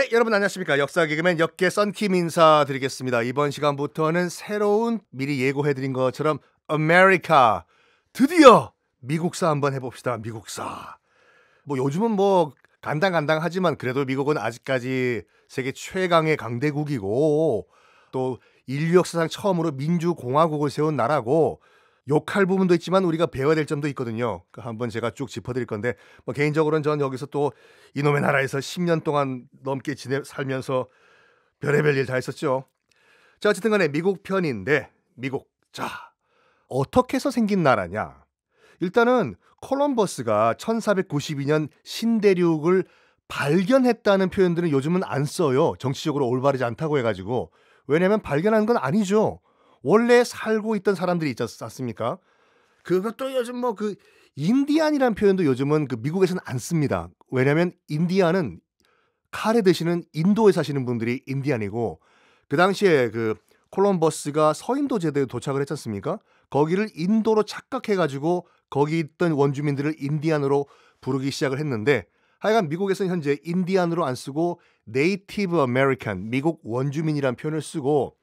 네, 여러분 안녕하십니까. 역사 개그맨 역계 썬킴 인사드리겠습니다. 이번 시간부터는 새로운 미리 예고해드린 것처럼 아메리카 드디어 미국사 한번 해봅시다. 미국사. 뭐 요즘은 뭐 간당간당 하지만 그래도 미국은 아직까지 세계 최강의 강대국이고 또 인류 역사상 처음으로 민주공화국을 세운 나라고 욕할 부분도 있지만 우리가 배워야 될 점도 있거든요. 그 한번 제가 쭉 짚어드릴 건데 뭐 개인적으로는 전 여기서 또 이놈의 나라에서 10년 동안 넘게 지내 살면서 별의별 일 다 했었죠. 자 어쨌든 간에 미국 편인데 미국 자 어떻게 해서 생긴 나라냐 일단은 콜럼버스가 1492년 신대륙을 발견했다는 표현들은 요즘은 안 써요 정치적으로 올바르지 않다고 해가지고 왜냐면 발견한 건 아니죠 원래 살고 있던 사람들이 있지 않습니까? 그것도 요즘 뭐 그 인디안이란 표현도 요즘은 그 미국에서는 안 씁니다. 왜냐하면 인디안은 칼에 드시는 인도에 사시는 분들이 인디안이고 그 당시에 그 콜럼버스가 서인도 제도에 도착을 했지 않습니까? 거기를 인도로 착각해가지고 거기 있던 원주민들을 인디안으로 부르기 시작을 했는데 하여간 미국에서는 현재 인디안으로 안 쓰고 네이티브 아메리칸 미국 원주민이란 표현을 쓰고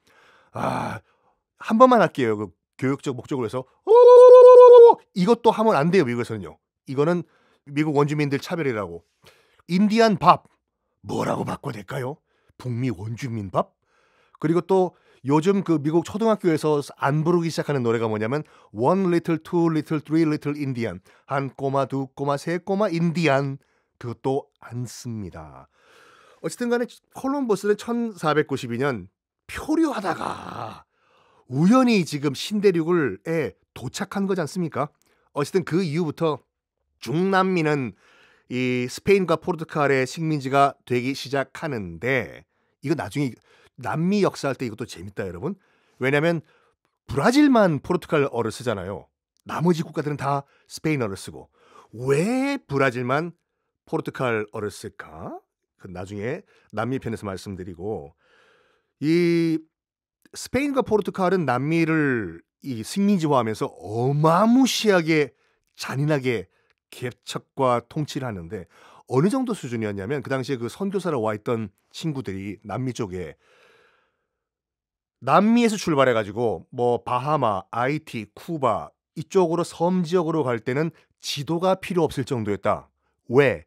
아한 번만 할게요. 그 교육적 목적으로 해서 이것도 하면 안 돼요. 미국에서는요. 이거는 미국 원주민들 차별이라고. 인디안 밥 뭐라고 바꿔야 될까요? 북미 원주민 밥? 그리고 또 요즘 그 미국 초등학교에서 안 부르기 시작하는 노래가 뭐냐면 one little, two little, three little Indian 한 꼬마, 두 꼬마, 세 꼬마 인디안 그것도 안 씁니다. 어쨌든 간에 콜럼버스는 1492년 표류하다가 우연히 지금 신대륙을에 도착한 거지 않습니까? 어쨌든 그 이후부터 중남미는 이 스페인과 포르투갈의 식민지가 되기 시작하는데 이거 나중에 남미 역사할 때 이것도 재밌다 여러분. 왜냐하면 브라질만 포르투갈어를 쓰잖아요. 나머지 국가들은 다 스페인어를 쓰고 왜 브라질만 포르투갈어를 쓸까? 그 나중에 남미 편에서 말씀드리고 이 스페인과 포르투갈은 남미를 이 식민지화하면서 어마무시하게 잔인하게 개척과 통치를 하는데 어느 정도 수준이었냐면 그 당시에 그 선교사로 와 있던 친구들이 남미 쪽에 남미에서 출발해 가지고 뭐 바하마, 아이티, 쿠바 이쪽으로 섬 지역으로 갈 때는 지도가 필요 없을 정도였다. 왜?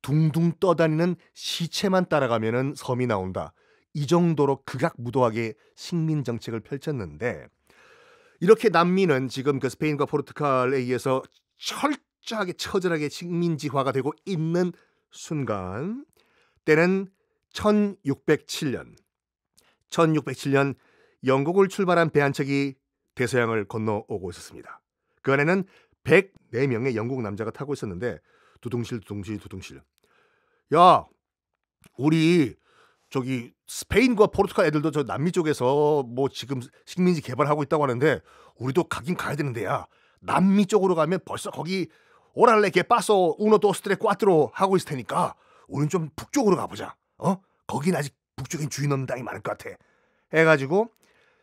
둥둥 떠다니는 시체만 따라가면은 섬이 나온다. 이 정도로 극악무도하게 식민 정책을 펼쳤는데 이렇게 남미는 지금 그 스페인과 포르투갈에 의해서 철저하게 처절하게 식민지화가 되고 있는 순간 때는 1607년 1607년 영국을 출발한 배 한 척이 대서양을 건너오고 있었습니다. 그 안에는 104명의 영국 남자가 타고 있었는데 두둥실 두둥실 두둥실 야 우리 저기 스페인과 포르투갈 애들도 저 남미 쪽에서 뭐 지금 식민지 개발하고 있다고 하는데 우리도 가긴 가야 되는데야. 남미 쪽으로 가면 벌써 거기 오랄레 게 빠서 우노 도스트레 꽈트로 하고 있을 테니까 우린 좀 북쪽으로 가보자. 어? 거긴 아직 북쪽엔 주인 없는 땅이 많을 것 같아. 해가지고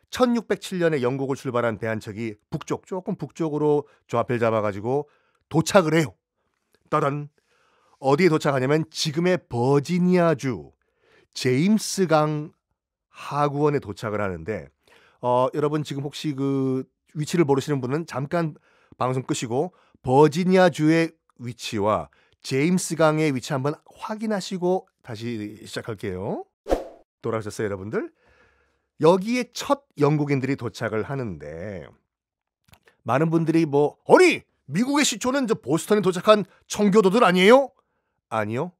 1607년에 영국을 출발한 대한 척이 북쪽 조금 북쪽으로 조합을 잡아가지고 도착을 해요. 따단 어디에 도착하냐면 지금의 버지니아주 제임스 강 하구원에 도착을 하는데 어, 여러분 지금 혹시 그 위치를 모르시는 분은 잠깐 방송 끄시고 버지니아 주의 위치와 제임스 강의 위치 한번 확인하시고 다시 시작할게요. 돌아오셨어요, 여러분들? 여기에 첫 영국인들이 도착을 하는데 많은 분들이 뭐 아니 미국의 시초는 저 보스턴에 도착한 청교도들 아니에요? 아니요.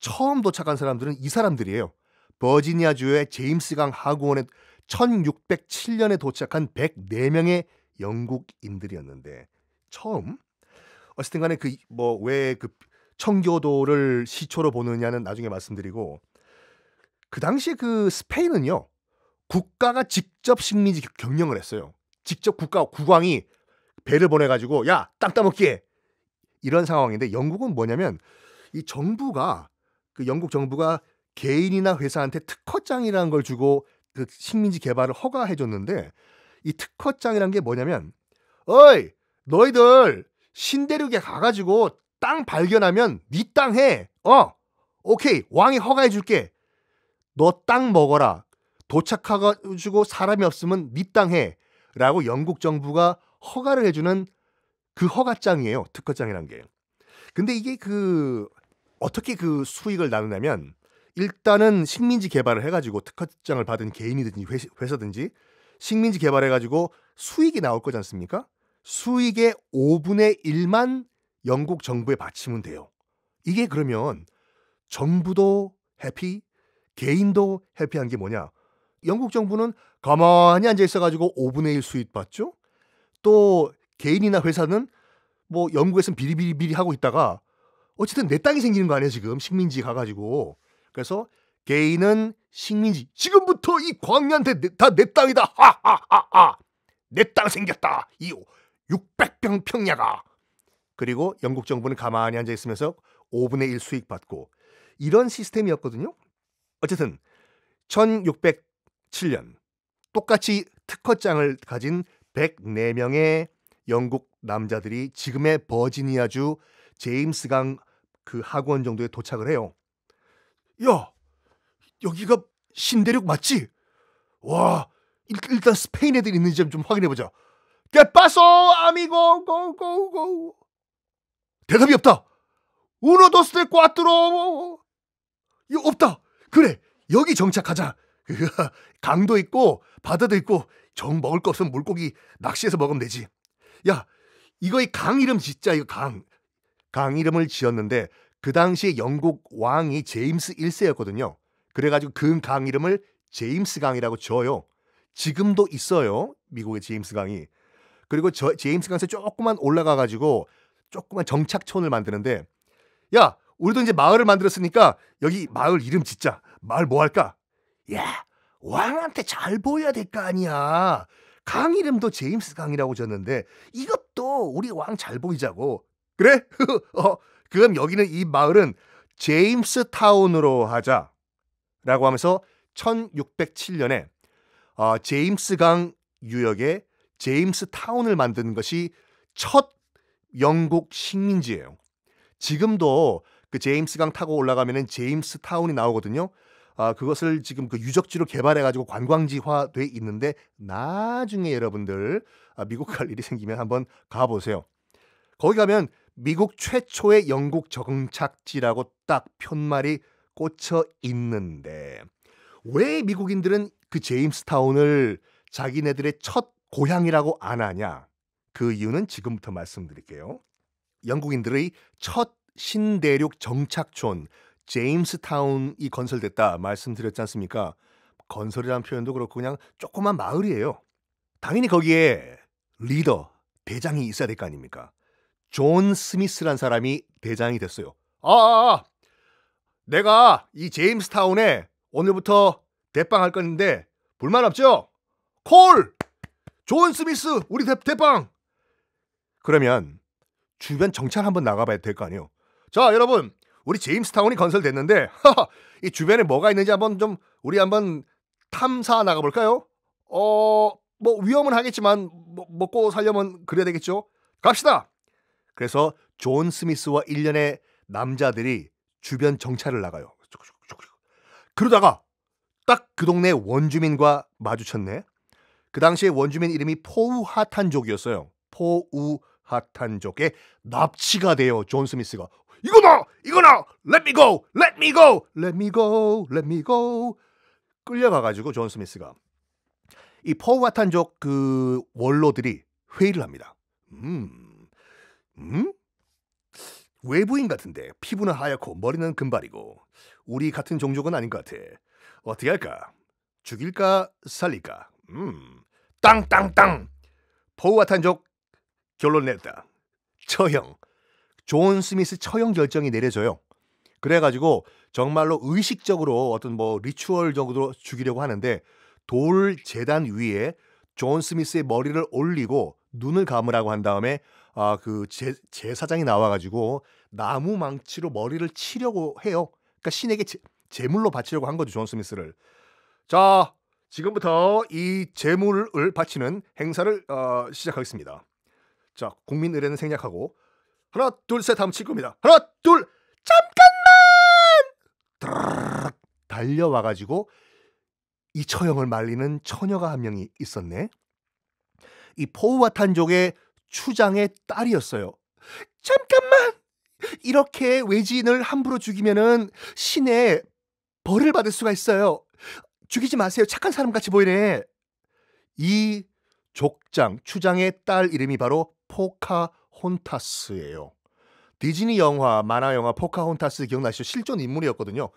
처음 도착한 사람들은 이 사람들이에요. 버지니아주의 제임스강 하구원에 1607년에 도착한 104명의 영국인들이었는데 처음 어쨌든 간에 그 뭐 왜그 뭐그 청교도를 시초로 보느냐는 나중에 말씀드리고 그 당시 에그 스페인은요 국가가 직접 식민지 경영을 했어요. 직접 국가 국왕이 배를 보내가지고 야땅 따먹기 해 이런 상황인데 영국은 뭐냐면 이 정부가 그 영국 정부가 개인이나 회사한테 특허장이라는 걸 주고 그 식민지 개발을 허가해 줬는데 이 특허장이란 게 뭐냐면 어이 너희들 신대륙에 가가지고 땅 발견하면 네 땅 해. 어 오케이 왕이 허가해 줄게. 너 땅 먹어라. 도착해가지고 사람이 없으면 네 땅 해. 라고 영국 정부가 허가를 해주는 그 허가장이에요. 특허장이란 게. 근데 이게 그 어떻게 그 수익을 나누냐면 일단은 식민지 개발을 해가지고 특허장을 받은 개인이든지 회사든지 식민지 개발해가지고 수익이 나올 거지 않습니까? 수익의 5분의 1만 영국 정부에 바치면 돼요. 이게 그러면 정부도 해피, 개인도 해피한 게 뭐냐? 영국 정부는 가만히 앉아 있어가지고 5분의 1 수익 받죠? 또 개인이나 회사는 뭐 영국에서는 비리비리비리 하고 있다가 어쨌든 내 땅이 생기는 거 아니에요 지금 식민지 가가지고 그래서 게인은 식민지 지금부터 이 광야한테 다 내 땅이다 하하하하 내땅 생겼다 이 600평 평야가 그리고 영국 정부는 가만히 앉아 있으면서 5분의 1 수익 받고 이런 시스템이었거든요 어쨌든 1607년 똑같이 특허장을 가진 104명의 영국 남자들이 지금의 버지니아주 제임스강 그 학원 정도에 도착을 해요. 야, 여기가 신대륙 맞지? 와, 일, 단 스페인 애들 있는지 좀 확인해보자. 깨빠소 아미고 고고고 대답이 없다. 우노도스테 꽈뚜로 없다. 그래, 여기 정착하자. 강도 있고 바다도 있고 정 먹을 거 없으면 물고기 낚시해서 먹으면 되지. 야, 이거 이강 이름 진짜 이거 강. 강 이름을 지었는데 그 당시 영국 왕이 제임스 1세였거든요. 그래가지고 그 강 이름을 제임스 강이라고 지어요. 지금도 있어요. 미국의 제임스 강이. 그리고 저 제임스 강에서 조금만 올라가가지고 조그만 정착촌을 만드는데 야 우리도 이제 마을을 만들었으니까 여기 마을 이름 짓자. 마을 뭐 할까? 야 왕한테 잘 보여야 될 거 아니야. 강 이름도 제임스 강이라고 졌는데 이것도 우리 왕 잘 보이자고 그래? 어, 그럼 여기는 이 마을은 제임스 타운으로 하자. 라고 하면서 1607년에 어, 제임스강 유역에 제임스 타운을 만든 것이 첫 영국 식민지예요. 지금도 그 제임스강 타고 올라가면은 제임스 타운이 나오거든요. 아, 그것을 지금 그 유적지로 개발해가지고 관광지화 돼 있는데 나중에 여러분들 아, 미국 갈 일이 생기면 한번 가보세요. 거기 가면 미국 최초의 영국 정착지라고 딱 편말이 꽂혀 있는데 왜 미국인들은 그 제임스타운을 자기네들의 첫 고향이라고 안 하냐? 그 이유는 지금부터 말씀드릴게요. 영국인들의 첫 신대륙 정착촌 제임스타운이 건설됐다 말씀드렸지 않습니까? 건설이라는 표현도 그렇고 그냥 조그만 마을이에요. 당연히 거기에 리더, 대장이 있어야 될 거 아닙니까? 존 스미스란 사람이 대장이 됐어요. 아, 아, 아. 내가 이 제임스 타운에 오늘부터 대빵할 건데 불만 없죠? 콜! 존 스미스 우리 대, 대빵! 그러면 주변 정찰 한번 나가봐야 될 거 아니에요. 자 여러분 우리 제임스 타운이 건설됐는데 이 주변에 뭐가 있는지 한번 좀 우리 한번 탐사 나가볼까요? 어뭐 위험은 하겠지만 먹, 뭐, 먹고 살려면 그래야 되겠죠. 갑시다. 그래서 존 스미스와 1년의 남자들이 주변 정찰을 나가요. 그러다가 딱 그 동네 원주민과 마주쳤네. 그 당시에 원주민 이름이 포우하탄족이었어요. 포우하탄족의 납치가 돼요. 존 스미스가. 이거나! 이거나! Let me go! Let me go! Let me go! Let me go! 끌려가가지고 존 스미스가 이 포우하탄족 그 원로들이 회의를 합니다. 음, 음? 외부인 같은데 피부는 하얗고 머리는 금발이고 우리 같은 종족은 아닌 것 같아. 어떻게 할까? 죽일까 살릴까? 음, 땅땅땅. 포우아탄족 결론 냈다. 처형. 존 스미스 처형 결정이 내려져요. 그래가지고 정말로 의식적으로 어떤 뭐 리추얼적으로 죽이려고 하는데 돌 재단 위에 존 스미스의 머리를 올리고 눈을 감으라고 한 다음에 아 그 제사장이 제 나와가지고 나무 망치로 머리를 치려고 해요. 그러니까 신에게 제, 제물로 바치려고 한 거죠 존 스미스를. 자 지금부터 이 제물을 바치는 행사를 어, 시작하겠습니다. 자 국민 의례는 생략하고 하나 둘셋 하면 칠 겁니다. 하나 둘 잠깐만 달려와가지고 이 처형을 말리는 처녀가 한 명이 있었네. 이 포우와탄족의 추장의 딸이었어요. 잠깐만! 이렇게 외지인을 함부로 죽이면은 신의 벌을 받을 수가 있어요. 죽이지 마세요. 착한 사람 같이 보이네. 이 족장, 추장의 딸 이름이 바로 포카혼타스예요. 디즈니 영화, 만화 영화 포카혼타스 기억나시죠? 실존 인물이었거든요.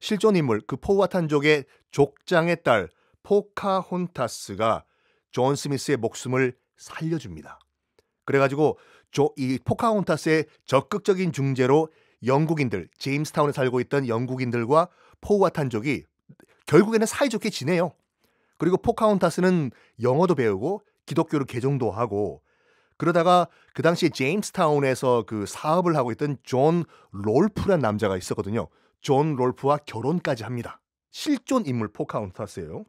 실존 인물 그 포와탄족의 우 족장의 딸 포카혼타스가 존 스미스의 목숨을 살려줍니다. 그래가지고 조, 이 포카혼타스의 적극적인 중재로 영국인들, 제임스타운에 살고 있던 영국인들과 포우아탄족이 결국에는 사이좋게 지내요. 그리고 포카혼타스는 영어도 배우고 기독교를 개종도 하고 그러다가 그 당시에 제임스타운에서 그 사업을 하고 있던 존 롤프란 남자가 있었거든요. 존 롤프와 결혼까지 합니다. 실존 인물 포카운타스예요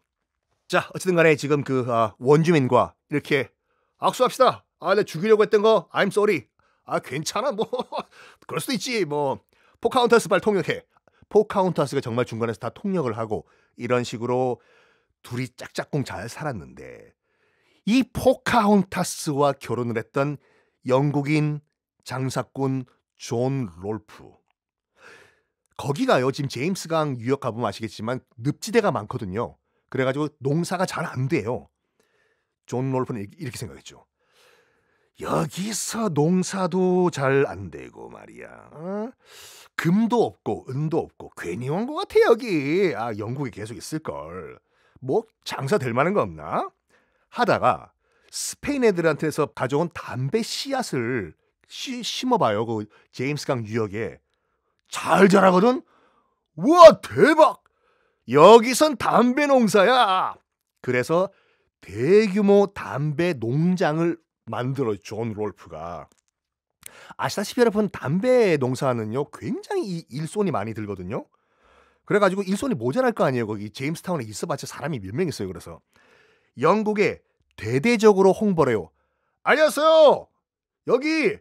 자, 어쨌든 간에 지금 그 아, 원주민과 이렇게 악수합시다. 아, 내가 죽이려고 했던 거 I'm sorry. 아, 괜찮아. 뭐 그럴 수도 있지. 뭐 포카운타스 발 통역해. 포카운타스가 정말 중간에서 다 통역을 하고 이런 식으로 둘이 짝짝꿍 잘 살았는데 이 포카운타스와 결혼을 했던 영국인 장사꾼 존 롤프. 거기가요. 지금 제임스 강 유역 가보면 아시겠지만 늪지대가 많거든요. 그래가지고 농사가 잘 안 돼요. 존 롤프는 이렇게 생각했죠. 여기서 농사도 잘 안 되고 말이야. 어? 금도 없고 은도 없고 괜히 온 것 같아 여기. 아 영국에 계속 있을 걸. 뭐 장사 될 만한 거 없나? 하다가 스페인 애들한테서 가져온 담배 씨앗을 씨, 심어봐요. 그 제임스 강 유역에 잘 자라거든. 와 대박! 여기선 담배 농사야. 그래서 대규모 담배 농장을 만들어 존 롤프가 아시다시피 여러분 담배 농사는요 굉장히 일손이 많이 들거든요. 그래가지고 일손이 모자랄 거 아니에요 거기 제임스타운에 있어봤자 사람이 몇 명 있어요 그래서 영국에 대대적으로 홍보를 해요. 안녕하세요 여기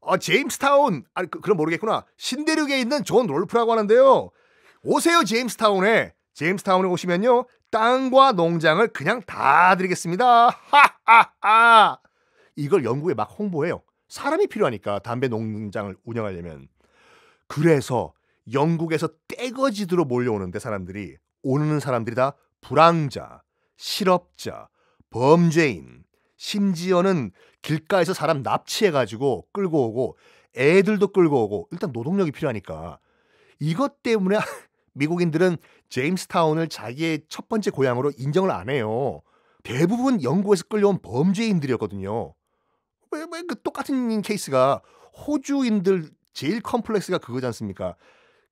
어, 제임스타운 아 그, 그럼 모르겠구나 신대륙에 있는 존 롤프라고 하는데요 오세요 제임스타운에 제임스타운에 오시면요. 땅과 농장을 그냥 다 드리겠습니다. 하하하. 이걸 영국에막 홍보해요. 사람이 필요하니까 담배 농장을 운영하려면. 그래서 영국에서 떼거지들로 몰려오는데 사람들이 오는 사람들이 다 불황자, 실업자, 범죄인, 심지어는 길가에서 사람 납치해가지고 끌고 오고 애들도 끌고 오고 일단 노동력이 필요하니까 이것 때문에 미국인들은 제임스타운을 자기의 첫 번째 고향으로 인정을 안 해요. 대부분 영국에서 끌려온 범죄인들이었거든요. 왜, 왜그 똑같은 케이스가 호주인들 제일 컴플렉스가 그거지 않습니까?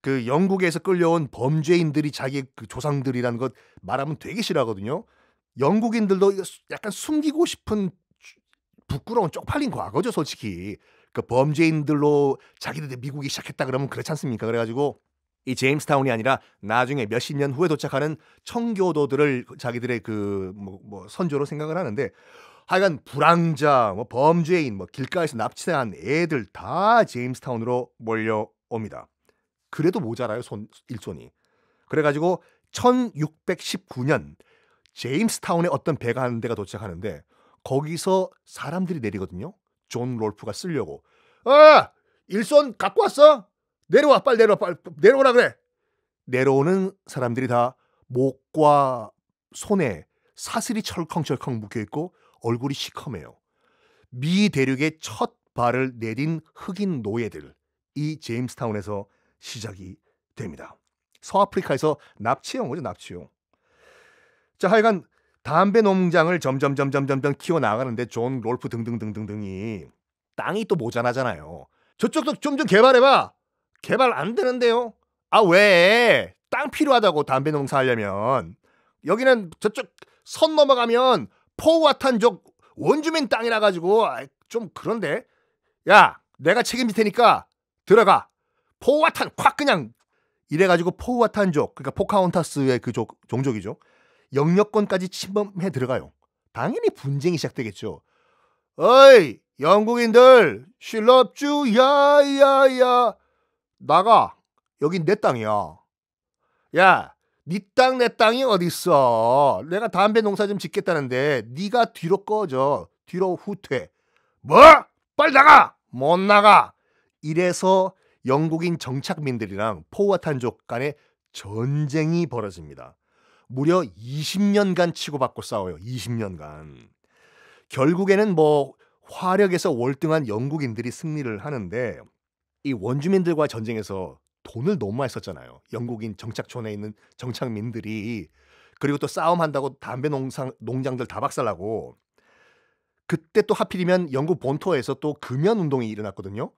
그 영국에서 끌려온 범죄인들이 자기 그 조상들이라는 것 말하면 되게 싫어하거든요. 영국인들도 약간 숨기고 싶은 부끄러운 쪽팔린 과거죠, 솔직히. 그 범죄인들로 자기들 미국이 시작했다 그러면 그렇지 않습니까? 그래가지고 이 제임스타운이 아니라 나중에 몇십 년 후에 도착하는 청교도들을 자기들의 그뭐 뭐 선조로 생각을 하는데 하여간 불황자, 뭐 범죄인, 뭐 길가에서 납치당한 애들 다 제임스타운으로 몰려옵니다. 그래도 모자라요 손 일손이. 그래가지고 1619년 제임스타운에 어떤 배가 한 대가 도착하는데 거기서 사람들이 내리거든요. 존 롤프가 쓰려고. 아 일손 갖고 왔어? 내려와 빨리 내려와 빨리 내려오라 그래. 내려오는 사람들이 다 목과 손에 사슬이 철컹철컹 묶여 있고 얼굴이 시커매요. 미 대륙의 첫 발을 내딘 흑인 노예들 이 제임스타운에서 시작이 됩니다. 서아프리카에서 납치해온 거죠 납치용. 자 하여간 담배 농장을 점점 점점 점점 키워 나가는데 존 롤프 등등등등등이 땅이 또 모자라잖아요. 저쪽도 좀 좀 개발해봐. 개발 안 되는데요. 아 왜? 땅 필요하다고 담배 농사하려면 여기는 저쪽 선 넘어가면 포우아탄족 원주민 땅이라 가지고 아, 좀 그런데 야 내가 책임질 테니까 들어가 포우아탄 콱 그냥 이래 가지고 포우아탄족 그러니까 포카운타스의그 족, 종족이죠 영역권까지 침범해 들어가요 당연히 분쟁이 시작되겠죠 어이 영국인들 실럽주 야야야 나가. 여긴 내 땅이야. 야, 네 땅, 내 땅이 어딨어. 내가 담배 농사 좀 짓겠다는데 네가 뒤로 꺼져. 뒤로 후퇴. 뭐? 빨리 나가! 못 나가! 이래서 영국인 정착민들이랑 포와탄족 간의 전쟁이 벌어집니다. 무려 20년간 치고받고 싸워요. 20년간. 결국에는 뭐 화력에서 월등한 영국인들이 승리를 하는데 이 원주민들과 전쟁에서 돈을 너무 많이 썼잖아요. 영국인 정착촌에 있는 정착민들이 그리고 또 싸움한다고 담배 농상, 농장들 다 박살나고 그때 또 하필이면 영국 본토에서 또 금연 운동이 일어났거든요.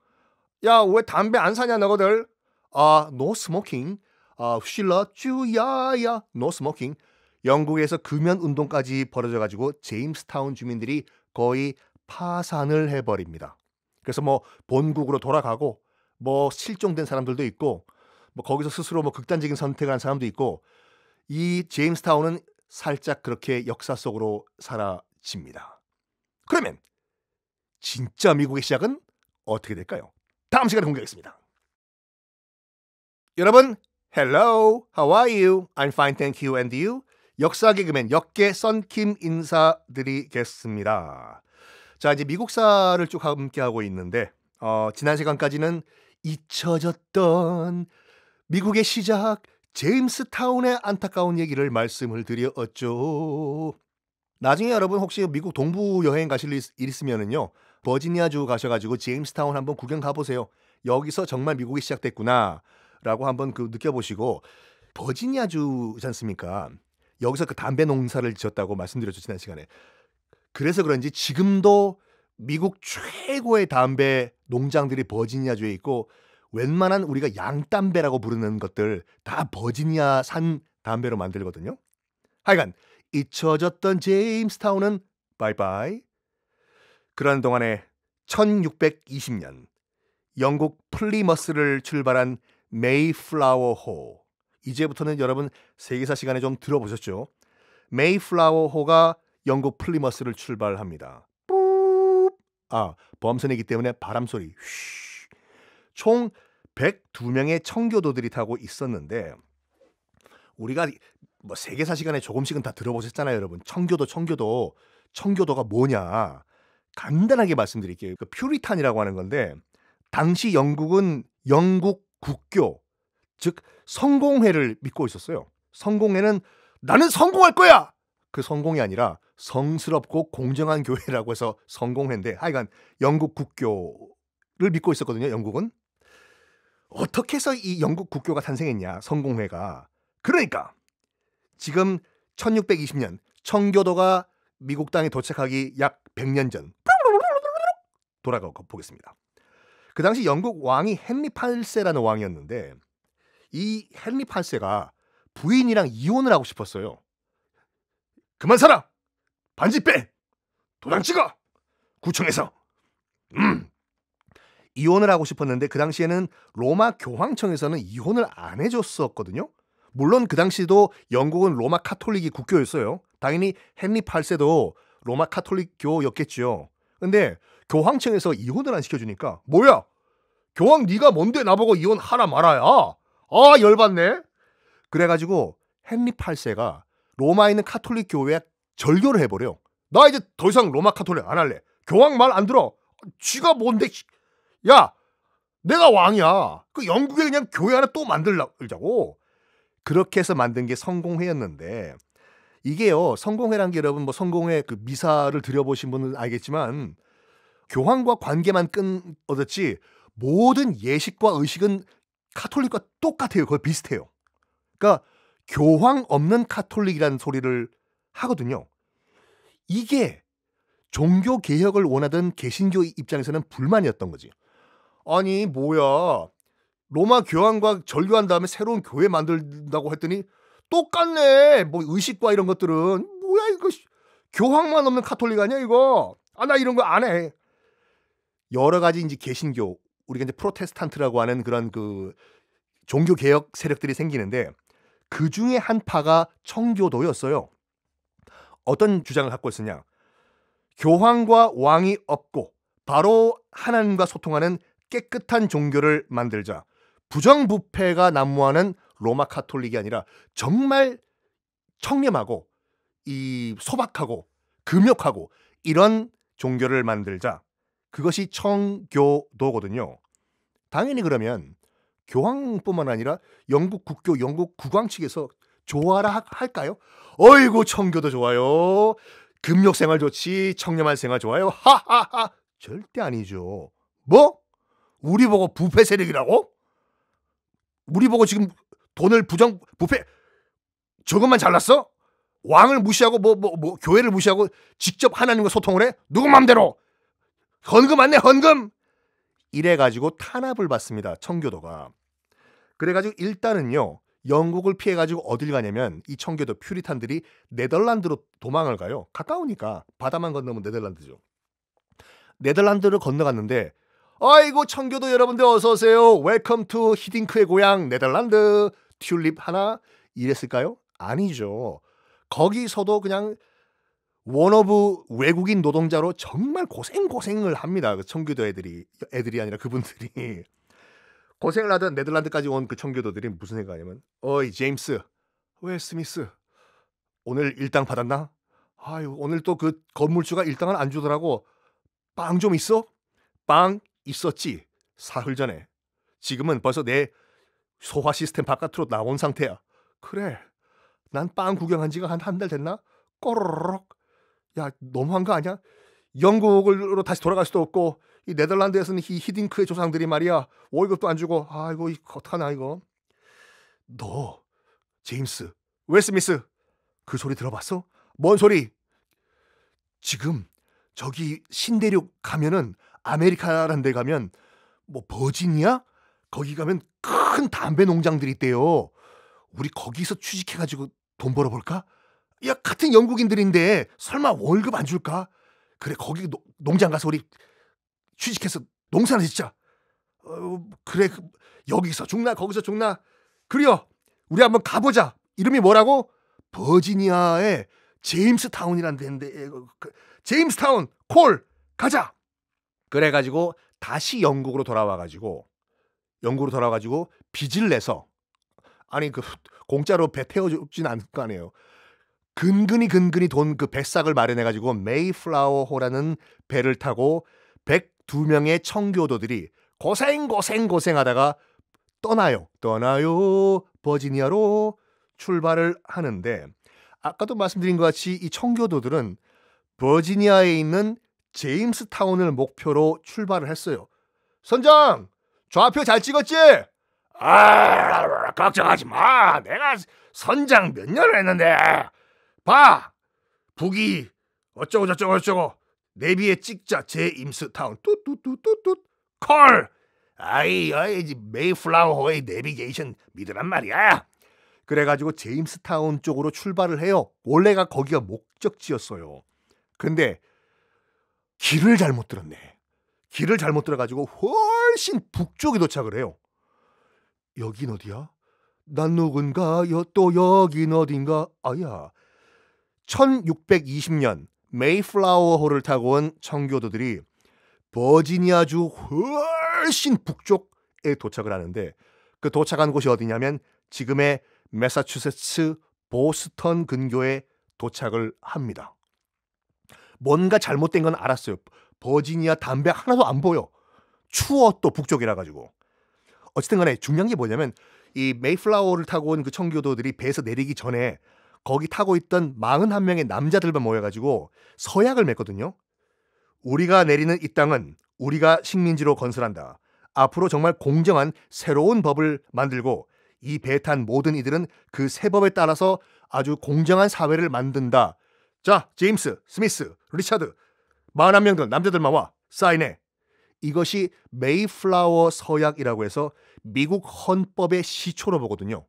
야, 왜 담배 안 사냐 너거들? 아, 노 스모킹. 아, 실러 쭈야야 노 스모킹. 영국에서 금연 운동까지 벌어져 가지고 제임스타운 주민들이 거의 파산을 해 버립니다. 그래서 뭐 본국으로 돌아가고 뭐 실종된 사람들도 있고 뭐 거기서 스스로 뭐 극단적인 선택한 사람도 있고 이 제임스 타운은 살짝 그렇게 역사 속으로 사라집니다. 그러면 진짜 미국의 시작은 어떻게 될까요? 다음 시간에 공개하겠습니다. 여러분, hello, how are you? I'm fine, thank you, and you? 역사 개그맨 역계 썬킴 인사드리겠습니다. 자, 이제 미국사를 쭉 함께 하고 있는데 어, 지난 시간까지는 잊혀졌던 미국의 시작 제임스 타운의 안타까운 얘기를 말씀을 드렸죠. 나중에 여러분 혹시 미국 동부 여행 가실 일 있으면은요 버지니아주 가셔가지고 제임스 타운 한번 구경 가보세요. 여기서 정말 미국이 시작됐구나라고 한번 그 느껴보시고 버지니아주지 않습니까? 여기서 그 담배 농사를 지었다고 말씀드렸죠 지난 시간에. 그래서 그런지 지금도 미국 최고의 담배 농장들이 버지니아주에 있고 웬만한 우리가 양담배라고 부르는 것들 다 버지니아 산 담배로 만들거든요. 하여간 잊혀졌던 제임스타운은 바이바이. 그러는 동안에 1620년 영국 플리머스를 출발한 메이플라워 호. 이제부터는 여러분 세계사 시간에 좀 들어보셨죠? 메이플라워 호가 영국 플리머스를 출발합니다. 아, 범선이기 때문에 바람 소리 총 102명의 청교도들이 타고 있었는데 우리가 뭐 세계사 시간에 조금씩은 다 들어보셨잖아요, 여러분. 청교도, 청교도. 청교도가 뭐냐? 간단하게 말씀드릴게요. 그 퓨리탄이라고 하는 건데 당시 영국은 영국 국교, 즉 성공회를 믿고 있었어요. 성공회는 나는 성공할 거야. 그 성공이 아니라 성스럽고 공정한 교회라고 해서 성공회인데 하여간 영국 국교를 믿고 있었거든요. 영국은 어떻게 해서 이 영국 국교가 탄생했냐? 성공회가 그러니까 지금 1620년 청교도가 미국 땅에 도착하기 약 100년 전 돌아가 보겠습니다. 그 당시 영국 왕이 헨리 8세라는 왕이었는데 이 헨리 8세가 부인이랑 이혼을 하고 싶었어요. 그만 살아! 반지 빼! 도장 찍어! 구청에서! 음! 이혼을 하고 싶었는데 그 당시에는 로마 교황청에서는 이혼을 안 해줬었거든요. 물론 그 당시도 영국은 로마 카톨릭이 국교였어요. 당연히 헨리 8세도 로마 카톨릭교였겠지요. 근데 교황청에서 이혼을 안 시켜주니까 뭐야? 교황 네가 뭔데 나보고 이혼하라 말아야? 아 열받네. 그래가지고 헨리 8세가 로마에 있는 카톨릭 교회 절교를 해버려. 나 이제 더 이상 로마 카톨릭 안 할래. 교황 말 안 들어. 쥐가 뭔데? 야, 내가 왕이야. 그 영국에 그냥 교회 하나 또 만들자고. 그렇게 해서 만든 게 성공회였는데 이게요 성공회란 게 여러분 뭐 성공회 그 미사를 들여보신 분은 알겠지만 교황과 관계만 끈 얻었지 모든 예식과 의식은 카톨릭과 똑같아요. 거의 비슷해요. 그러니까 교황 없는 카톨릭이라는 소리를 하거든요. 이게 종교 개혁을 원하던 개신교 입장에서는 불만이었던 거지. 아니, 뭐야. 로마 교황과 절교한 다음에 새로운 교회 만들다고 했더니 똑같네. 뭐 의식과 이런 것들은 뭐야 이거 교황만 없는 카톨릭 아니야 이거? 아 나 이런 거 안 해. 여러 가지 이제 개신교 우리가 이제 프로테스탄트라고 하는 그런 그 종교 개혁 세력들이 생기는데 그 중에 한 파가 청교도였어요. 어떤 주장을 갖고 있었냐 교황과 왕이 없고 바로 하나님과 소통하는 깨끗한 종교를 만들자. 부정부패가 난무하는 로마 카톨릭이 아니라 정말 청렴하고 이 소박하고 금욕하고 이런 종교를 만들자. 그것이 청교도거든요. 당연히 그러면 교황뿐만 아니라 영국 국교, 영국 국왕 측에서 좋아라 할까요? 어이구 청교도 좋아요. 금욕생활 좋지 청렴한 생활 좋아요. 하하하 절대 아니죠. 뭐? 우리 보고 부패 세력이라고? 우리 보고 지금 돈을 부정 부패 저것만 잘랐어 왕을 무시하고 뭐뭐 뭐, 뭐, 교회를 무시하고 직접 하나님과 소통을 해? 누구 맘대로 헌금 안내 헌금 이래 가지고 탄압을 받습니다 청교도가 그래 가지고 일단은요 영국을 피해 가지고 어딜 가냐면 이 청교도 퓨리탄들이 네덜란드로 도망을 가요. 가까우니까 바다만 건너면 네덜란드죠. 네덜란드를 건너갔는데 아이고 청교도 여러분들 어서 오세요. 웰컴 투 히딩크의 고향 네덜란드. 튤립 하나 이랬을까요? 아니죠. 거기서도 그냥 원어브 외국인 노동자로 정말 고생 고생을 합니다. 그 청교도 애들이 애들이 아니라 그분들이 고생을 하던 네덜란드까지 온 그 청교도들이 무슨 생각하냐면 어이 제임스 왜 스미스 오늘 일당 받았나? 아유 오늘 또 그 건물주가 일당을 안 주더라고 빵 좀 있어? 빵 있었지 사흘 전에 지금은 벌써 내 소화 시스템 바깥으로 나온 상태야 그래 난 빵 구경한 지가 한 한 달 됐나? 꼬르륵 야 너무한 거 아니야? 영국으로 다시 돌아갈 수도 없고 이 네덜란드에서는 이 히딩크의 조상들이 말이야 월급도 안 주고 아 이거 어떡하나 이거 너 제임스 웨스미스 그 소리 들어봤어? 뭔 소리? 지금 저기 신대륙 가면은 아메리카라는데 가면 뭐 버지니아 거기 가면 큰 담배 농장들이 있대요. 우리 거기서 취직해 가지고 돈 벌어 볼까? 야 같은 영국인들인데 설마 월급 안 줄까? 그래 거기 노, 농장 가서 우리 취직해서 농사를 짓자. 어, 그래 그, 여기서 죽나 거기서 죽나 그래요. 우리 한번 가보자. 이름이 뭐라고? 버지니아의 제임스타운이라는 데인데 그, 그, 제임스타운 콜 가자. 그래가지고 다시 영국으로 돌아와가지고 영국으로 돌아와가지고 빚을 내서 아니 그 공짜로 배 태워주진 않을 거 아니에요. 근근히 근근히 돈그 배싹을 마련해가지고 메이플라워 호라는 배를 타고 1두 명의 청교도들이 고생 고생 고생하다가 떠나요. 떠나요. 버지니아로 출발을 하는데 아까도 말씀드린 것 같이 이 청교도들은 버지니아에 있는 제임스타운을 목표로 출발을 했어요. 선장, 좌표 잘 찍었지? 아, 걱정하지 마. 내가 선장 몇 년을 했는데. 봐. 북이 어쩌고 저쩌고 저쩌고 내비에 찍자 제 임스타운 뚜뚜뚜뚜뚜 컬 아이 어이 메이플라워호의 내비게이션 믿으란 말이야 그래가지고 제임스타운 쪽으로 출발을 해요 원래가 거기가 목적지였어요 근데 길을 잘못 들었네 길을 잘못 들어가지고 훨씬 북쪽에 도착을 해요 여긴 어디야? 난 누군가 여, 또 여긴 어딘가 아야 1620년 메이플라워 호를 타고 온 청교도들이 버지니아주 훨씬 북쪽에 도착을 하는데 그 도착한 곳이 어디냐면 지금의 메사추세츠 보스턴 근교에 도착을 합니다. 뭔가 잘못된 건 알았어요. 버지니아 담배 하나도 안 보여. 추워 또 북쪽이라 가지고. 어쨌든 간에 중요한 게 뭐냐면 이 메이플라워를 타고 온 그 청교도들이 배에서 내리기 전에 거기 타고 있던 41명의 남자들만 모여가지고 서약을 맺거든요. 우리가 내리는 이 땅은 우리가 식민지로 건설한다. 앞으로 정말 공정한 새로운 법을 만들고 이 배에 탄 모든 이들은 그 새 법에 따라서 아주 공정한 사회를 만든다. 자, 제임스, 스미스, 리차드, 41명들 남자들만 와. 사인해. 이것이 메이플라워 서약이라고 해서 미국 헌법의 시초로 보거든요.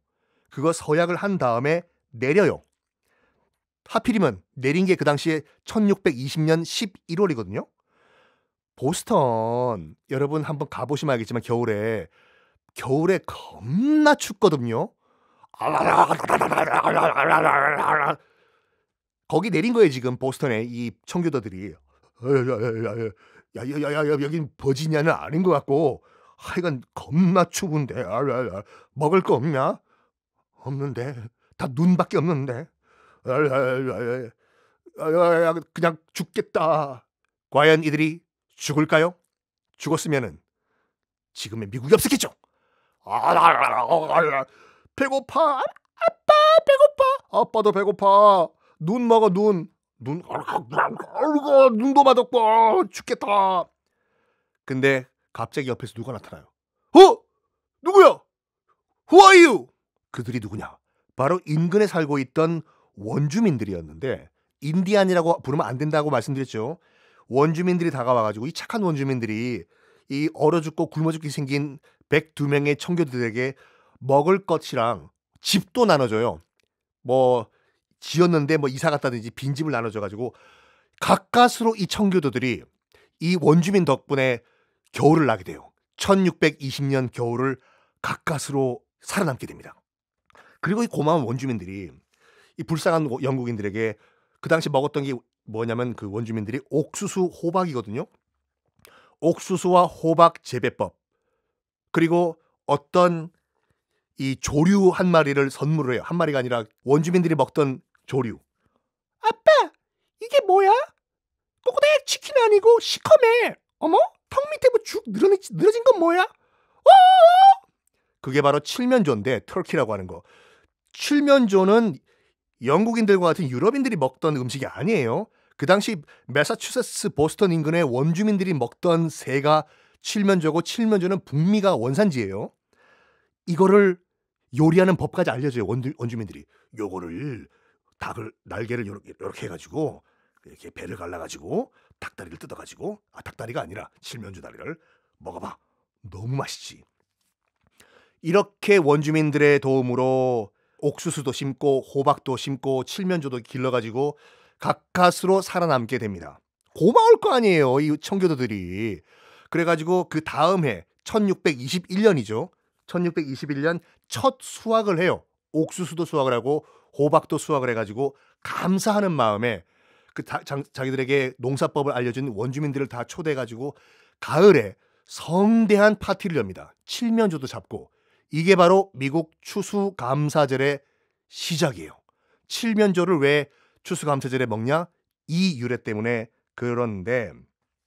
그거 서약을 한 다음에 내려요. 하필이면 내린 게 그 당시에 1620년 11월이거든요. 보스턴 여러분 한번 가보시면 알겠지만 겨울에 겨울에 겁나 춥거든요. 거기 내린 거예요 지금 보스턴에 이 청교도들이. 야야야야 여긴 버지니아는 아닌 것 같고 하여간 겁나 추운데 먹을 거 없냐? 없는데 다 눈밖에 없는데 그냥 죽겠다. 과연 이들이 죽을까요? 죽었으면은 지금의 미국이 없었겠죠. 배고파. 아빠 배고파. 아빠도 배고파. 눈 먹어 눈. 눈. 눈도 맛없고 죽겠다. 근데 갑자기 옆에서 누가 나타나요. 어? 누구야? Who are you? 그들이 누구냐? 바로 인근에 살고 있던 원주민들이었는데 인디안이라고 부르면 안 된다고 말씀드렸죠. 원주민들이 다가와가지고 이 착한 원주민들이 이 얼어 죽고 굶어 죽기 생긴 102명의 청교도들에게 먹을 것이랑 집도 나눠줘요. 뭐 지었는데 뭐 이사 갔다든지 빈집을 나눠줘가지고 가까스로 이 청교도들이 이 원주민 덕분에 겨울을 나게 돼요. 1620년 겨울을 가까스로 살아남게 됩니다. 그리고 이 고마운 원주민들이 이 불쌍한 영국인들에게 그 당시 먹었던 게 뭐냐면 그 원주민들이 옥수수 호박이거든요. 옥수수와 호박 재배법 그리고 어떤 이 조류 한 마리를 선물을 해요. 한 마리가 아니라 원주민들이 먹던 조류. 아빠 이게 뭐야? 꼬꼬대 치킨 아니고 시커매. 어머 턱 밑에 뭐쭉 늘어진, 늘어진 건 뭐야? 오! 어, 어, 어. 그게 바로 칠면조인데 터키라고 하는 거. 칠면조는 영국인들과 같은 유럽인들이 먹던 음식이 아니에요. 그 당시 메사추세츠 보스턴 인근의 원주민들이 먹던 새가 칠면조고 칠면조는 북미가 원산지예요. 이거를 요리하는 법까지 알려줘요 원주, 민들이 요거를 닭을 날개를 요렇게, 요렇게 해가지고 이렇게 배를 갈라가지고 닭다리를 뜯어가지고 아 닭다리가 아니라 칠면조 다리를 먹어봐 너무 맛있지 이렇게 원주민들의 도움으로 옥수수도 심고 호박도 심고 칠면조도 길러가지고 가까스로 살아남게 됩니다. 고마울 거 아니에요, 이 청교도들이. 그래가지고 그 다음 해 1621년이죠. 1621년 첫 수확을 해요. 옥수수도 수확을 하고 호박도 수확을 해가지고 감사하는 마음에 그 다, 자, 자기들에게 농사법을 알려준 원주민들을 다 초대해가지고 가을에 성대한 파티를 엽니다. 칠면조도 잡고 이게 바로 미국 추수감사절의 시작이에요. 칠면조를 왜 추수감사절에 먹냐? 이 유래 때문에 그런데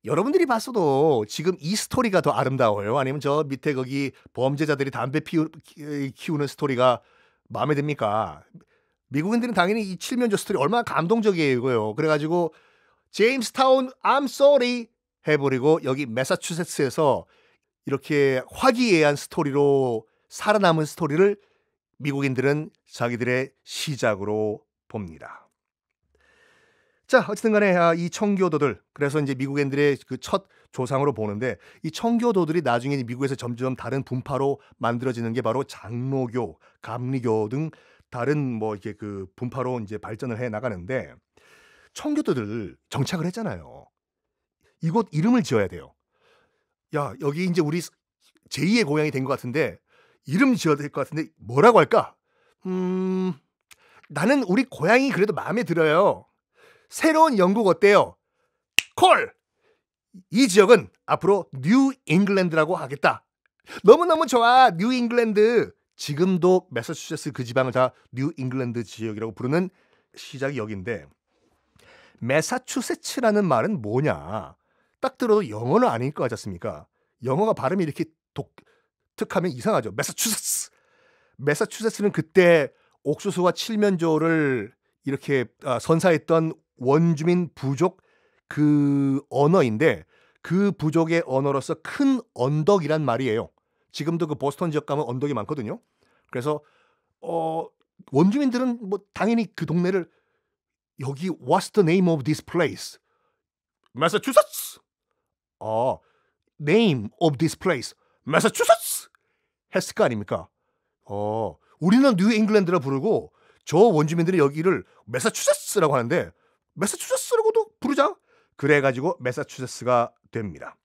여러분들이 봤어도 지금 이 스토리가 더 아름다워요. 아니면 저 밑에 거기 범죄자들이 담배 피우, 키우는 스토리가 마음에 듭니까? 미국인들은 당연히 이 칠면조 스토리 얼마나 감동적이에요 그래가지고 제임스타운 I'm sorry 해버리고 여기 메사추세츠에서 이렇게 화기애애한 스토리로 살아남은 스토리를 미국인들은 자기들의 시작으로 봅니다. 자, 어쨌든 간에 아, 이 청교도들, 그래서 이제 미국인들의 그 첫 조상으로 보는데 이 청교도들이 나중에 미국에서 점점 다른 분파로 만들어지는 게 바로 장로교, 감리교 등 다른 뭐 이렇게 그 분파로 이제 발전을 해 나가는데 청교도들 정착을 했잖아요. 이곳 이름을 지어야 돼요. 야, 여기 이제 우리 제2의 고향이 된 것 같은데 이름 지어야 될것 같은데 뭐라고 할까? 음, 나는 우리 고양이 그래도 마음에 들어요. 새로운 영국 어때요? 콜! 이 지역은 앞으로 뉴 잉글랜드라고 하겠다. 너무너무 좋아, 뉴 잉글랜드. 지금도 매사추세츠 그 지방을 다 뉴 잉글랜드 지역이라고 부르는 시작이 여기인데, 매사추세츠라는 말은 뭐냐? 딱 들어도 영어는 아닐 것 같지 않습니까? 영어가 발음이 이렇게 독, 틱하면 이상하죠. 매사추세츠. 매사추세츠는 그때 옥수수와 칠면조를 이렇게 아, 선사했던 원주민 부족 그 언어인데 그 부족의 언어로서 큰 언덕이란 말이에요. 지금도 그 보스턴 지역 가면 언덕이 많거든요. 그래서 어 원주민들은 뭐 당연히 그 동네를 여기 what's the name of this place? m a s s a c name of this place. m a s s a 했을 거 아닙니까? 어, 우리는 뉴 잉글랜드라 부르고 저 원주민들이 여기를 메사추세스라고 하는데 메사추세스라고도 부르자. 그래가지고 메사추세스가 됩니다.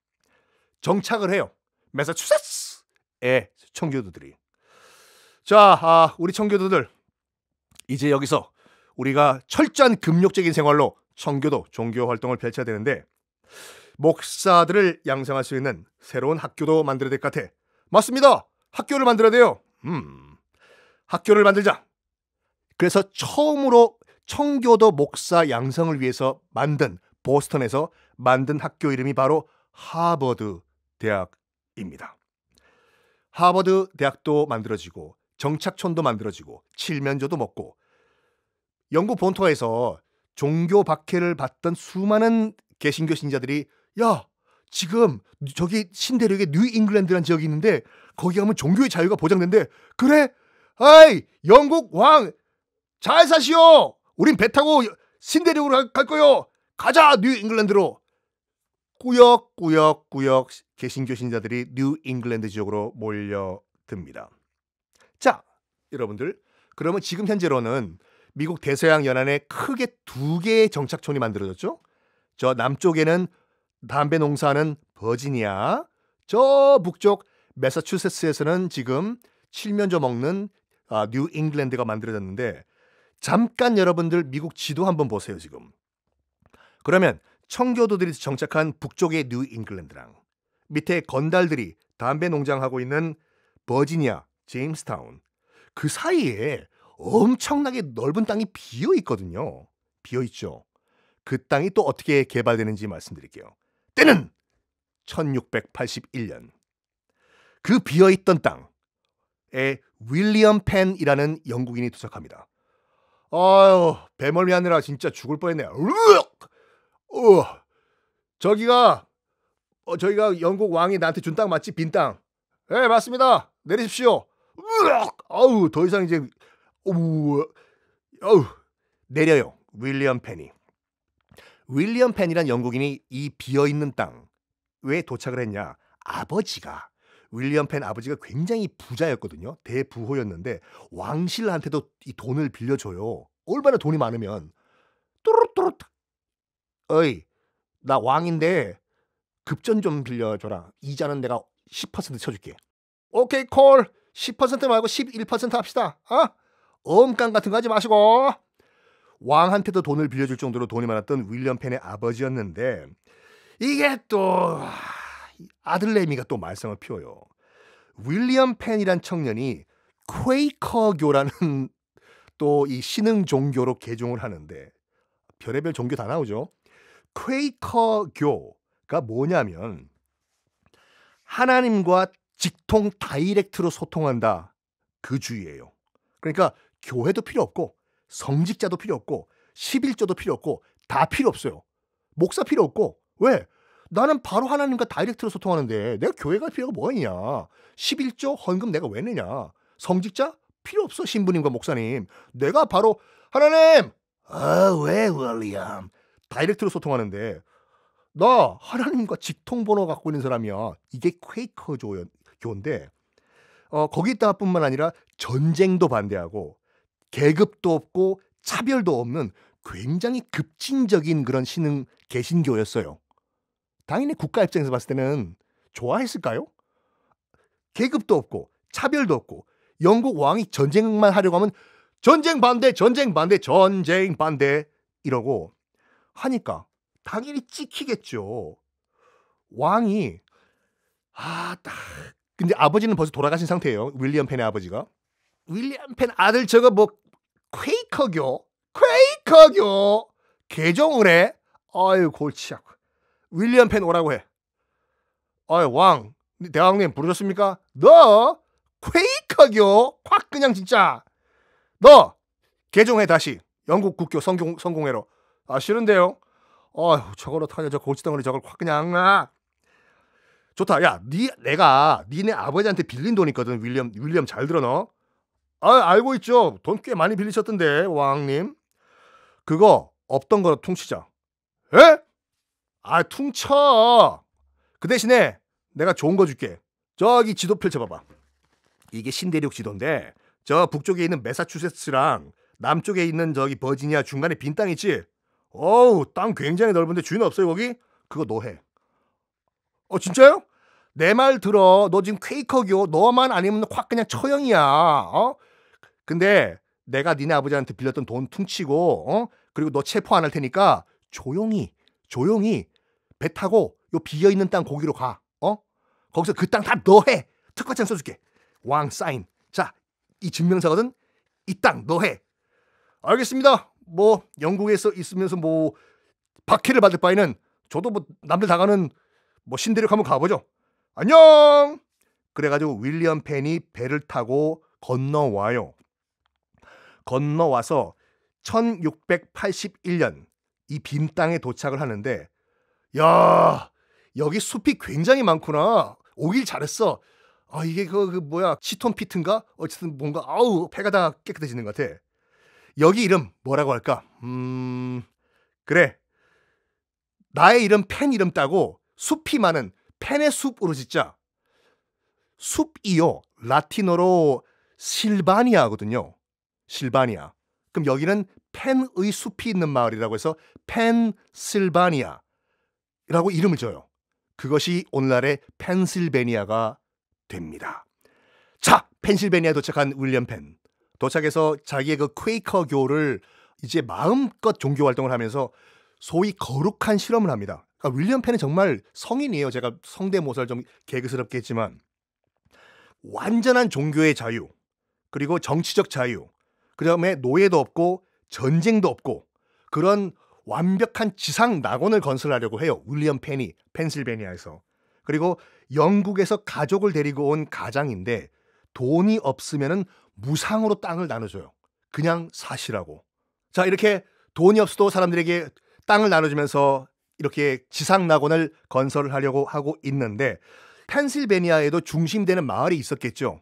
정착을 해요. 메사추세스의 청교도들이. 자, 아, 우리 청교도들 이제 여기서 우리가 철저한 금욕적인 생활로 청교도 종교 활동을 펼쳐야 되는데 목사들을 양성할 수 있는 새로운 학교도 만들어야 될 것 같아. 맞습니다. 학교를 만들어야 돼요. 음, 학교를 만들자. 그래서 처음으로 청교도 목사 양성을 위해서 만든 보스턴에서 만든 학교 이름이 바로 하버드 대학입니다. 하버드 대학도 만들어지고 정착촌도 만들어지고 칠면조도 먹고 영국 본토에서 종교 박해를 받던 수많은 개신교 신자들이 야 지금 저기 신대륙의 뉴 잉글랜드란 지역이 있는데 거기 가면 종교의 자유가 보장된대 그래? 아이 영국 왕 잘 사시오. 우린 배 타고 신대륙으로 갈 거요. 가자 뉴 잉글랜드로. 꾸역꾸역꾸역 개신교 신자들이 뉴 잉글랜드 지역으로 몰려듭니다. 자, 여러분들. 그러면 지금 현재로는 미국 대서양 연안에 크게 두 개의 정착촌이 만들어졌죠. 저 남쪽에는 담배 농사는 버지니아, 저 북쪽 매사추세츠에서는 지금 칠면조 먹는 아, 뉴 잉글랜드가 만들어졌는데 잠깐 여러분들 미국 지도 한번 보세요 지금. 그러면 청교도들이 정착한 북쪽의 뉴 잉글랜드랑 밑에 건달들이 담배 농장하고 있는 버지니아, 제임스타운 그 사이에 엄청나게 넓은 땅이 비어 있거든요. 비어 있죠. 그 땅이 또 어떻게 개발되는지 말씀드릴게요. 때는 1681년 그 비어있던 땅에 윌리엄 펜이라는 영국인이 도착합니다. 아유 배멀미 하느라 진짜 죽을 뻔했네. 요으 저기가 어, 저희가 영국 왕이 나한테 준 땅 맞지? 빈 땅. 예, 네, 맞습니다. 내리십시오. 으악! 아우, 더 이상 이제, 어우, 어우, 내려요. 윌리엄 펜이. 윌리엄 펜이란 영국인이 이 비어있는 땅 왜 도착을 했냐? 아버지가 윌리엄 펜 아버지가 굉장히 부자였거든요. 대부호였는데 왕실한테도 이 돈을 빌려줘요. 얼마나 돈이 많으면 뚜루뚜루르 어이 나 왕인데 급전 좀 빌려줘라. 이자는 내가 10% 쳐줄게. 오케이 콜. 10% 말고 11% 합시다. 어? 어음깡 같은 거 하지 마시고. 왕한테도 돈을 빌려줄 정도로 돈이 많았던 윌리엄 펜의 아버지였는데 이게 또 아, 아들내미가 또 말썽을 피워요. 윌리엄 펜이란 청년이 퀘이커교라는 또 이 신흥 종교로 개종을 하는데 별의별 종교 다 나오죠. 퀘이커교가 뭐냐면 하나님과 직통 다이렉트로 소통한다 그 주의예요. 그러니까 교회도 필요 없고 성직자도 필요 없고 11조도 필요 없고 다 필요 없어요. 목사 필요 없고 왜? 나는 바로 하나님과 다이렉트로 소통하는데 내가 교회갈 필요가 뭐 있냐? 11조 헌금 내가 왜 내냐? 성직자 필요 없어 신부님과 목사님. 내가 바로 하나님. 아왜 윌리엄? 다이렉트로 소통하는데 나 하나님과 직통번호 갖고 있는 사람이야. 이게 퀘이커 교인데 어, 거기다뿐만 있 아니라 전쟁도 반대하고 계급도 없고 차별도 없는 굉장히 급진적인 그런 신흥 개신교였어요. 당연히 국가 입장에서 봤을 때는 좋아했을까요? 계급도 없고 차별도 없고 영국 왕이 전쟁만 하려고 하면 전쟁 반대, 전쟁 반대, 전쟁 반대 이러고 하니까 당연히 찍히겠죠. 왕이 아, 딱 근데 아버지는 벌써 돌아가신 상태예요. 윌리엄 펜의 아버지가. 윌리엄 펜 아들 저거 뭐 퀘이커교 퀘이커교 개종을 해? 아유 골치 아 윌리엄 펜 오라고 해 아유 왕 네 대왕님 부르셨습니까? 너 퀘이커교 확 그냥 진짜 너 개종해 다시 영국 국교 성공, 성공회로 아 싫은데요 아유 저거로타냐저골치덩어리 저걸 확 그냥 아. 좋다 야 니, 내가 니네 아버지한테 빌린 돈 있거든 윌리엄 윌리엄 잘 들어 너 아, 알고 있죠. 돈 꽤 많이 빌리셨던데, 왕님. 그거 없던 거로 퉁치자. 에? 아, 퉁쳐. 그 대신에 내가 좋은 거 줄게. 저기 지도 펼쳐봐봐. 이게 신대륙 지도인데 저 북쪽에 있는 메사추세츠랑 남쪽에 있는 저기 버지니아 중간에 빈 땅 있지? 어우, 땅 굉장히 넓은데 주인 없어요, 거기? 그거 너 해. 어, 진짜요? 내말 들어. 너 지금 퀘이커교. 너만 아니면 확 그냥 처형이야. 어? 근데 내가 니네 아버지한테 빌렸던 돈 퉁치고, 어? 그리고 너 체포 안 할 테니까 조용히, 조용히 배 타고 요 비어 있는 땅고기로 가. 어? 거기서 그 땅 다 너 해. 특허장 써줄게. 왕 사인. 자, 이 증명서거든. 이 땅 너 해. 알겠습니다. 뭐 영국에서 있으면서 뭐 박해를 받을 바에는 저도 뭐 남들 다가는뭐 신대륙 한번 가보죠. 안녕! 그래가지고 윌리엄 펜이 배를 타고 건너와요. 건너와서 1681년 이 빈 땅에 도착을 하는데, 야, 여기 숲이 굉장히 많구나. 오길 잘했어. 아, 이게 그, 그 뭐야, 치톤 피트인가? 어쨌든 뭔가, 아우, 배가 다 깨끗해지는 것 같아. 여기 이름 뭐라고 할까? 음, 그래. 나의 이름 펜 이름 따고 숲이 많은 펜의 숲으로 진짜 숲이요. 라틴어로 실바니아거든요. 실바니아. 그럼 여기는 펜의 숲이 있는 마을이라고 해서 펜실바니아라고 이름을 줘요. 그것이 오늘날의 펜실베니아가 됩니다. 자, 펜실베니아에 도착한 윌리엄 펜. 도착해서 자기의 그 퀘이커 교를 이제 마음껏 종교 활동을 하면서 소위 거룩한 실험을 합니다. 그러니까 윌리엄 펜은 정말 성인이에요. 제가 성대모사를 좀 개그스럽게 했지만 완전한 종교의 자유 그리고 정치적 자유 그다음에 노예도 없고 전쟁도 없고 그런 완벽한 지상 낙원을 건설하려고 해요. 윌리엄 펜이 펜실베니아에서. 그리고 영국에서 가족을 데리고 온 가장인데 돈이 없으면은 무상으로 땅을 나눠줘요. 그냥 사시라고. 자, 이렇게 돈이 없어도 사람들에게 땅을 나눠주면서 이렇게 지상 낙원을 건설을 하려고 하고 있는데 펜실베니아에도 중심되는 마을이 있었겠죠.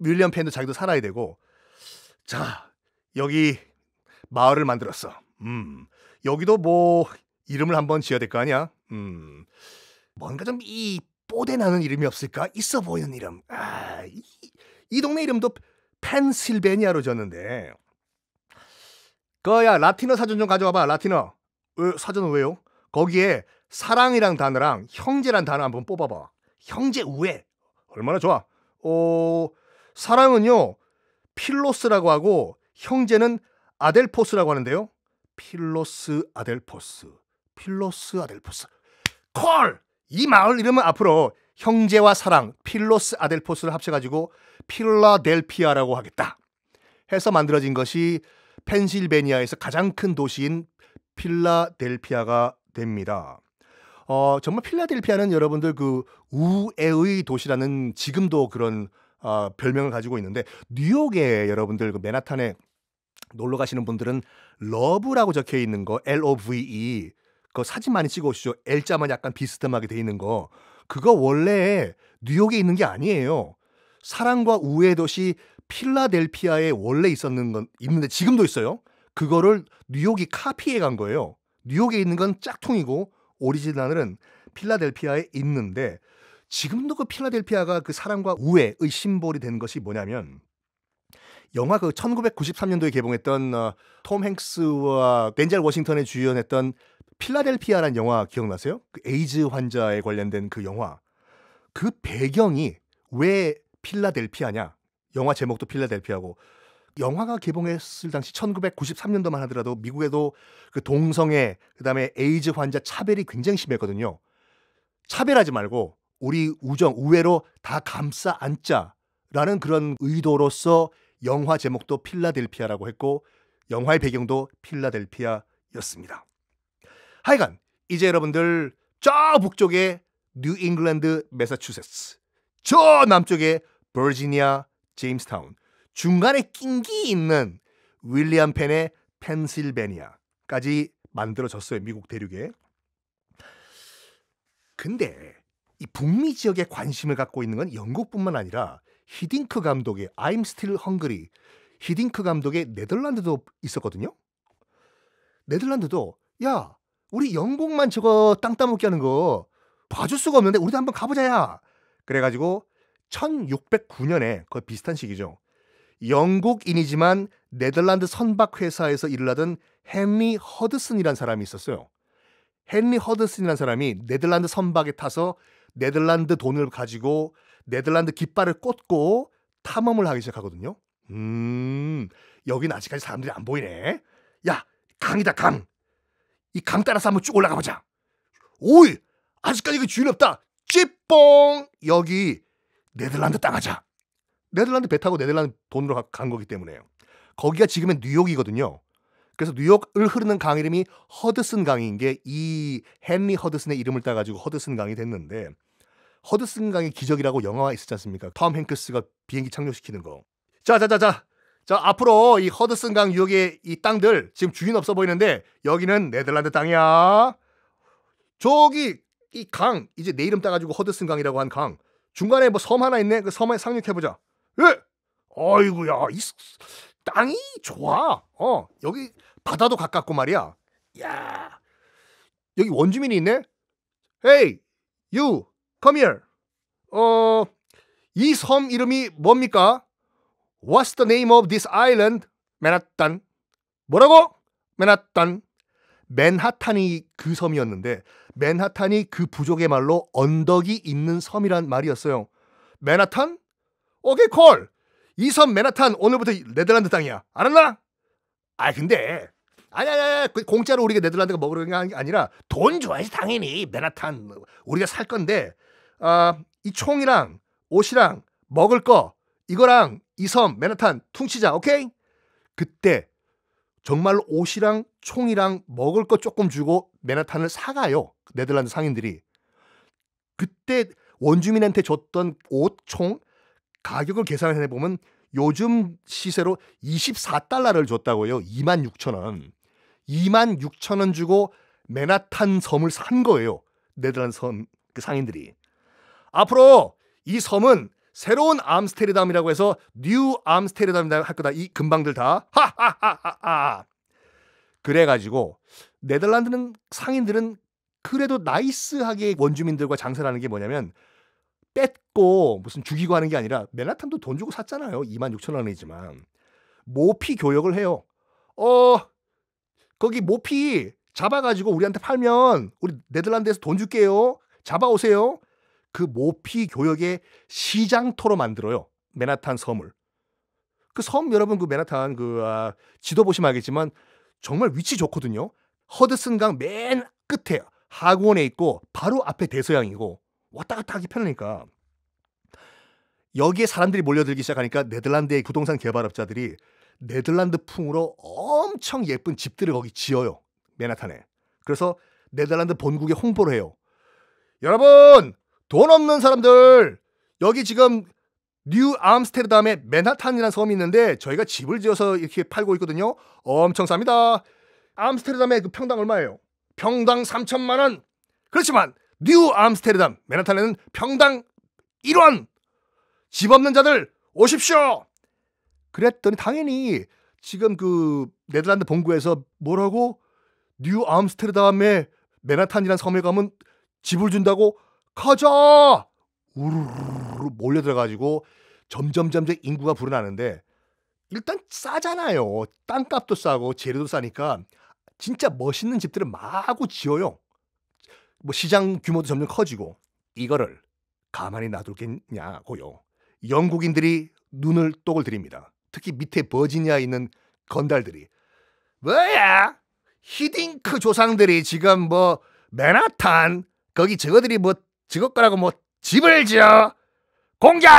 윌리엄 펜도 자기도 살아야 되고 자 여기 마을을 만들었어. 음 여기도 뭐 이름을 한번 지어야 될 거 아니야. 음 뭔가 좀 이 뽀대나는 이름이 없을까? 있어 보이는 이름. 아이 이 동네 이름도 펜실베니아로 졌는데. 거야 라틴어 사전 좀 가져와봐 라틴어. 왜, 어, 사전은 왜요? 거기에 사랑이란 단어랑 형제란 단어 한 번 뽑아봐. 형제 우애. 얼마나 좋아. 어, 사랑은요, 필로스라고 하고, 형제는 아델포스라고 하는데요. 필로스 아델포스. 필로스 아델포스. 콜! 이 마을 이름은 앞으로 형제와 사랑, 필로스 아델포스를 합쳐가지고 필라델피아라고 하겠다. 해서 만들어진 것이 펜실베니아에서 가장 큰 도시인 필라델피아가 됩니다. 어, 정말 필라델피아는 여러분들 그 우애의 도시라는 지금도 그런 어, 별명을 가지고 있는데 뉴욕에 여러분들 그 맨하탄에 놀러 가시는 분들은 러브라고 적혀 있는 거 L O V E 그 사진 많이 찍어 오시죠. L자만 약간 비스듬하게 돼 있는 거 그거 원래 뉴욕에 있는 게 아니에요. 사랑과 우애 도시 필라델피아에 원래 있었는 건 있는데 지금도 있어요. 그거를 뉴욕이 카피해 간 거예요. 뉴욕에 있는 건 짝퉁이고 오리지널은 필라델피아에 있는데 지금도 그 필라델피아가 그 사랑과 우애의 심볼이 된 것이 뭐냐면 영화 그 1993년도에 개봉했던 어, 톰 행스와 벤젤워싱턴에 주연했던 필라델피아란 영화 기억나세요? 그 에이즈 환자에 관련된 그 영화. 그 배경이 왜 필라델피아냐? 영화 제목도 필라델피아고 영화가 개봉했을 당시 1993년도만 하더라도 미국에도 그 동성애 그다음에 에이즈 환자 차별이 굉장히 심했거든요. 차별하지 말고 우리 우정 우애로 다 감싸 안자라는 그런 의도로서 영화 제목도 필라델피아라고 했고 영화의 배경도 필라델피아였습니다. 하여간 이제 여러분들 저 북쪽에 뉴 잉글랜드 매사추세츠 저 남쪽에 버지니아 제임스타운 중간에 낀기 있는 윌리엄 펜의 펜실베니아까지 만들어졌어요. 미국 대륙에. 근데 이 북미 지역에 관심을 갖고 있는 건 영국뿐만 아니라 히딩크 감독의 I'm Still Hungry, 히딩크 감독의 네덜란드도 있었거든요. 네덜란드도 야 우리 영국만 저거 땅 따먹기 하는 거 봐줄 수가 없는데 우리도 한번 가보자야. 그래가지고 1609년에 거의 비슷한 시기죠. 영국인이지만 네덜란드 선박회사에서 일을 하던 헨리 허드슨이란 사람이 있었어요. 헨리 허드슨이란 사람이 네덜란드 선박에 타서 네덜란드 돈을 가지고 네덜란드 깃발을 꽂고 탐험을 하기 시작하거든요. 음, 여긴 아직까지 사람들이 안 보이네. 야, 강이다, 강. 이 강 따라서 한번 쭉 올라가 보자. 오이! 아직까지 그 주인 없다. 찌뽕! 여기 네덜란드 땅하자. 네덜란드 배 타고 네덜란드 돈으로 간 거기 때문에요. 거기가 지금의 뉴욕이거든요. 그래서 뉴욕을 흐르는 강 이름이 허드슨 강인 게 이 헨리 허드슨의 이름을 따가지고 허드슨 강이 됐는데 허드슨 강의 기적이라고 영화가 있었지 않습니까? 톰 행크스가 비행기 착륙시키는 거. 자자자자. 자 앞으로 이 허드슨 강 유역의 이 땅들 지금 주인 없어 보이는데 여기는 네덜란드 땅이야. 저기 이 강 이제 내 이름 따가지고 허드슨 강이라고 한강 중간에 뭐 섬 하나 있네 그 섬에 상륙해보자 어이구야, 이 땅이 좋아. 어, 여기 바다도 가깝고 말이야. 야, 여기 원주민이 있네. Hey, you, come here. 어, 이 섬 이름이 뭡니까? What's the name of this island? 맨하탄. 뭐라고? 맨하탄. 맨하탄이 그 섬이었는데 맨하탄이 그 부족의 말로 언덕이 있는 섬이란 말이었어요. 맨하탄? 오케이 콜. 이섬 맨하탄 오늘부터 네덜란드 땅이야. 알았나? 아 근데 아니 아니 아 공짜로 우리가 네덜란드가 먹으려는 게 아니라 돈 줘야지 당연히 맨하탄 우리가 살 건데 아, 이 총이랑 옷이랑 먹을 거 이거랑 이 섬 맨하탄 퉁치자 오케이? 그때 정말로 옷이랑 총이랑 먹을 거 조금 주고 맨하탄을 사가요 네덜란드 상인들이 그때 원주민한테 줬던 옷, 총 가격을 계산해 보면 요즘 시세로 24달러를 줬다고요. 2 6 0 0 0 원. 2 6 0 0 0원 주고 맨하탄 섬을 산 거예요. 네덜란드 섬그 상인들이. 앞으로 이 섬은 새로운 암스테르담이라고 해서 뉴 암스테르담이라고 할 거다. 이금방들 다. 하하하하 그래가지고 네덜란드는 상인들은 그래도 나이스하게 원주민들과 장사를 하는 게 뭐냐면 뺏고 무슨 죽이고 하는 게 아니라 맨하탄도 돈 주고 샀잖아요. 2만 6천 원이지만 모피 교역을 해요. 어 거기 모피 잡아가지고 우리한테 팔면 우리 네덜란드에서 돈 줄게요. 잡아오세요. 그 모피 교역의 시장토로 만들어요. 맨하탄 섬을. 그 섬 여러분 그 맨하탄 그 아, 지도 보시면 알겠지만 정말 위치 좋거든요. 허드슨강 맨 끝에 하원에 있고 바로 앞에 대서양이고 왔다 갔다 하기 편하니까 여기에 사람들이 몰려들기 시작하니까 네덜란드의 부동산 개발업자들이 네덜란드 풍으로 엄청 예쁜 집들을 거기 지어요. 맨하탄에. 그래서 네덜란드 본국에 홍보를 해요. 여러분, 돈 없는 사람들, 여기 지금 뉴 암스테르담에 맨하탄이라는 섬이 있는데 저희가 집을 지어서 이렇게 팔고 있거든요. 엄청 쌉니다. 암스테르담의 그 평당 얼마예요? 평당 3천만 원. 그렇지만 뉴 암스테르담 맨하탄에는 평당 1원 집 없는 자들 오십시오 그랬더니 당연히 지금 그 네덜란드 본구에서 뭐라고 뉴 암스테르담의 맨하탄이란 섬에 가면 집을 준다고 가자 우르르 몰려들어가지고 점점 점점 인구가 불어나는데 일단 싸잖아요 땅값도 싸고 재료도 싸니까 진짜 멋있는 집들을 마구 지어요 뭐 시장 규모도 점점 커지고 이거를 가만히 놔둘겠냐고요. 영국인들이 눈을 똑을 들입니다. 특히 밑에 버지니아에 있는 건달들이 뭐야 히딩크 조상들이 지금 뭐 맨하탄 거기 저거들이 뭐 저것 거라고 뭐 집을 지어 공격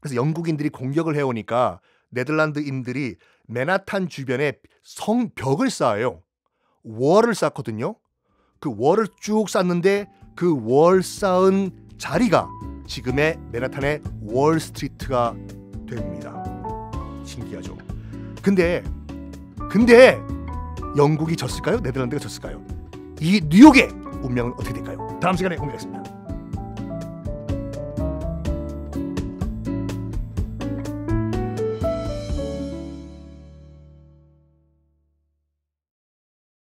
그래서 영국인들이 공격을 해오니까 네덜란드인들이 맨하탄 주변에 성벽을 쌓아요. 월을 쌓거든요. 그 월을 쭉 쌓는데 그 월 쌓은 자리가 지금의 맨하탄의 월스트리트가 됩니다. 신기하죠. 근데 근데 영국이 졌을까요? 네덜란드가 졌을까요? 이 뉴욕의 운명은 어떻게 될까요? 다음 시간에 공개하겠습니다.